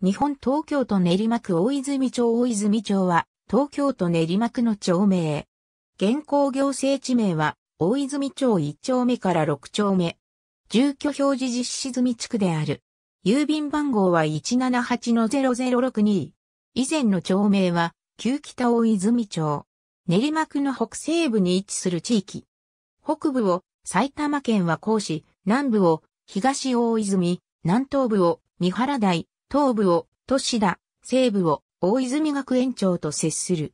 日本東京都練馬区大泉町大泉町は、東京都練馬区の町名。現行行政地名は、大泉町1丁目から6丁目。住居表示実施済み地区である。郵便番号は178-0062。以前の町名は、旧北大泉町。練馬区の北西部に位置する地域。北部を埼玉県和光市、南部を東大泉、南東部を三原台、東部を、都市だ、西部を、大泉学園町と接する。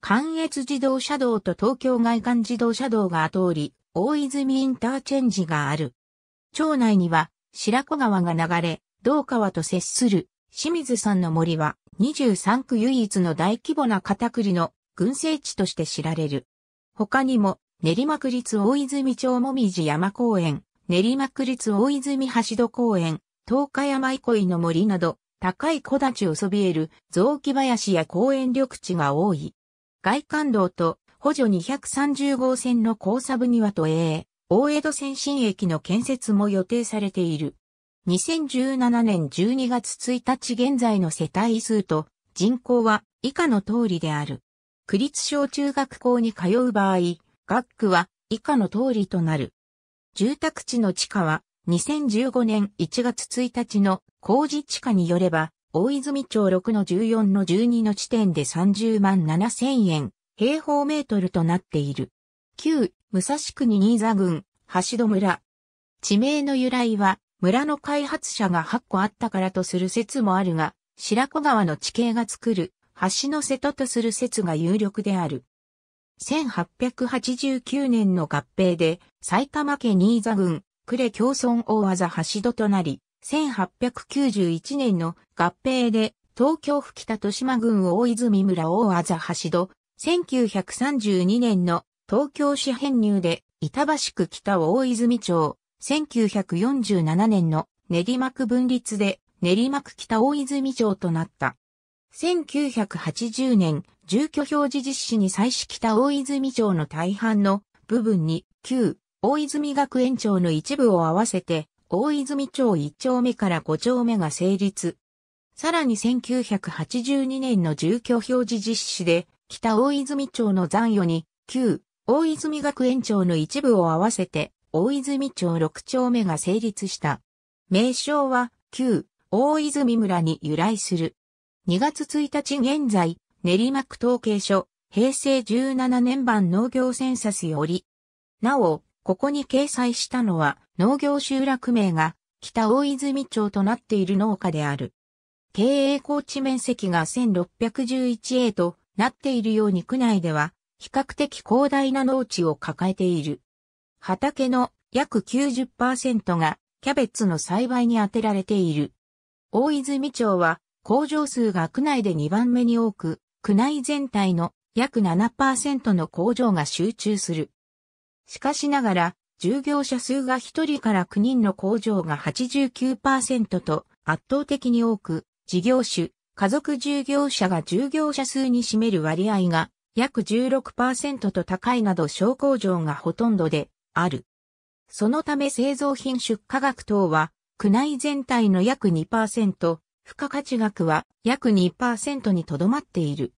関越自動車道と東京外環自動車道が通り、大泉インターチェンジがある。町内には、白子川が流れ、道川と接する、清水さんの森は、23区唯一の大規模な片栗の群生地として知られる。他にも、練馬区立大泉町もみじ山公園、練馬区立大泉橋戸公園、東海山憩の森など、高い木立をそびえる雑木林や公園緑地が多い。外環道と補助230号線の交差部庭と A、大江戸先進駅の建設も予定されている。2017年12月1日現在の世帯数と人口は以下の通りである。区立小中学校に通う場合、学区は以下の通りとなる。住宅地の地価は2015年1月1日の工事地下によれば、大泉町6の14の12の地点で30万7千円、平方メートルとなっている。旧、武蔵国新座郡、橋戸村。地名の由来は、村の開発者が8個あったからとする説もあるが、白子川の地形が作る、橋の瀬戸とする説が有力である。1889年の合併で、埼玉県新座郡、呉共存大技橋戸となり、1891年の合併で東京府北豊島郡大泉村大技橋戸、1932年の東京市編入で板橋区北大泉町、1947年の練馬区分立で練馬区北大泉町となった。1980年、住居表示実施に際し北大泉町の大半の部分に旧大泉学園町の一部を合わせて、大泉町1丁目から5丁目が成立。さらに1982年の住居表示実施で、北大泉町の残余に、旧、大泉学園町の一部を合わせて、大泉町6丁目が成立した。名称は、旧、大泉村に由来する。2月1日現在、練馬区統計所、平成17年版農業センサスより。なお、ここに掲載したのは農業集落名が北大泉町となっている農家である。経営高地面積が 1611A となっているように区内では比較的広大な農地を抱えている。畑の約90%がキャベツの栽培に充てられている。大泉町は工場数が区内で2番目に多く、区内全体の約7%の工場が集中する。しかしながら、従業者数が1人から9人の工場が89%と圧倒的に多く、事業種、家族従業者が従業者数に占める割合が約16%と高いなど小工場がほとんどである。そのため製造品出荷額等は、区内全体の約2%、付加価値額は約2%にとどまっている。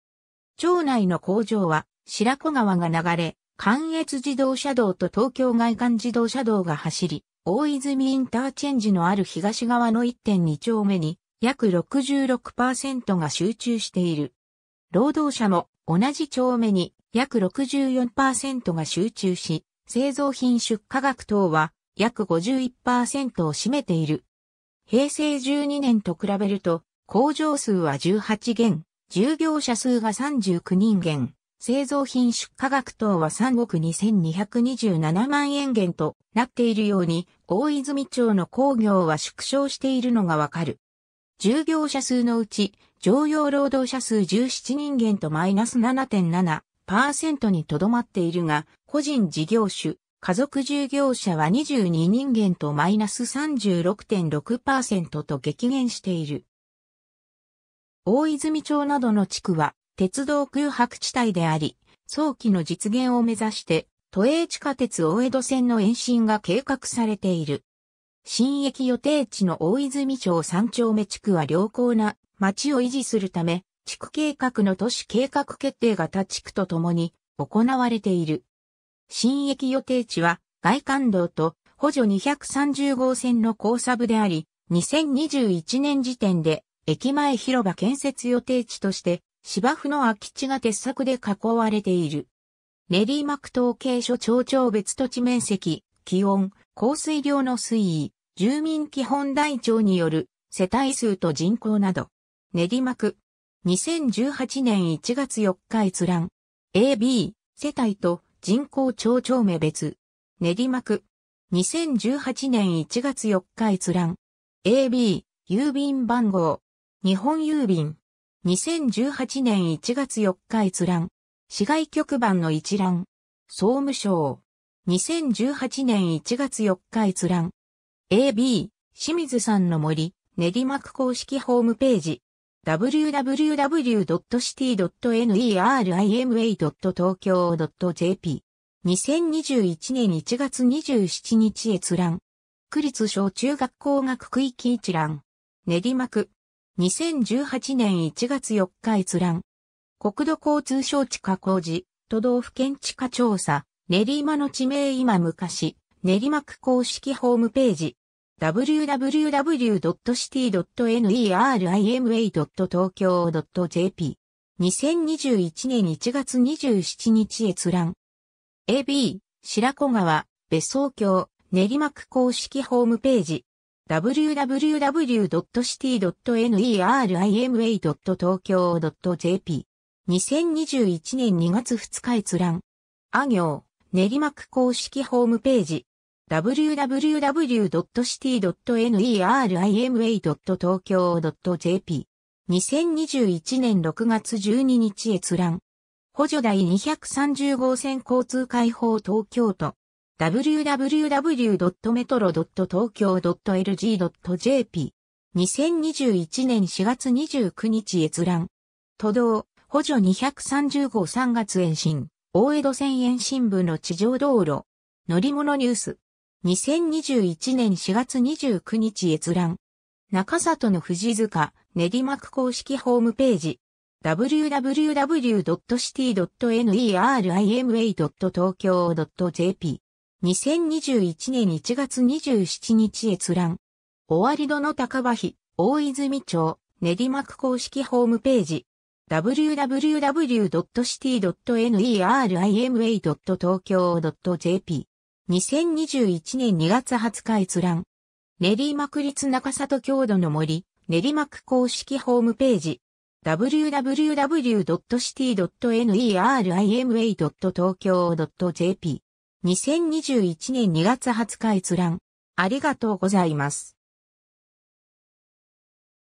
町内の工場は白子川が流れ、関越自動車道と東京外環自動車道が走り、大泉インターチェンジのある東側の1.2丁目に約66%が集中している。労働者も同じ丁目に約64%が集中し、製造品出荷額等は約51%を占めている。平成12年と比べると工場数は18減、従業者数が39人減。製造品出荷額等は3億2227万円減となっているように、大泉町の工業は縮小しているのがわかる。従業者数のうち、常用労働者数17人減とマイナス7.7%にとどまっているが、個人事業種、家族従業者は22人減とマイナス36.6%と激減している。大泉町などの地区は鉄道空白地帯であり、早期の実現を目指して、都営地下鉄大江戸線の延伸が計画されている。新駅予定地の大泉町三丁目地区は良好な町を維持するため、地区計画の都市計画決定型地区とともに行われている。新駅予定地は外環道と補助230号線の交差部であり、2021年時点で駅前広場建設予定地として芝生の空き地が鉄柵で囲われている。練馬区統計所町長別土地面積、気温、降水量の推移、住民基本台帳による世帯数と人口など。練馬区。2018年1月4日閲覧。AB、世帯と人口町長名別。練馬区。2018年1月4日閲覧。AB、郵便番号。日本郵便。2018年1月4日閲覧。市外局番の一覧。総務省。2018年1月4日閲覧。AB、清水さんの森、練馬区公式ホームページ。www.city.nerima.tokyo.jp。2021年1月27日閲覧。区立小中学校学区域一覧。練馬区。2018年1月4日閲覧。国土交通省地下工事、都道府県地下調査、練馬の地名今昔、練馬区公式ホームページ。www.city.nerima.tokyo.jp 2021年1月27日閲覧。AB、白子川、別荘橋、練馬区公式ホームページ。www.city.nerima.tokyo.jp。2021年2月2日閲覧。あ行、練馬区公式ホームページ。www.city.nerima.tokyo.jp。2021年6月12日閲覧。補助第230号線交通開放東京都。www.metro.lg.jp。2021年4月29日閲覧。都道、補助230号3月延伸。大江戸線延伸部の地上道路。乗り物ニュース。2021年4月29日閲覧。中里の藤塚、練馬区公式ホームページ。www.city.nerima.tokyo.jp 2021年1月27日閲覧。終わり戸の高場日、大泉町、練馬区公式ホームページ。www.city.nerima.tokyo.jp 2021年2月20日閲覧。練馬区立中里郷土の森、練馬区公式ホームページ。www.city.nerima.tokyo.jp 2021年2月20日閲覧。ありがとうございます。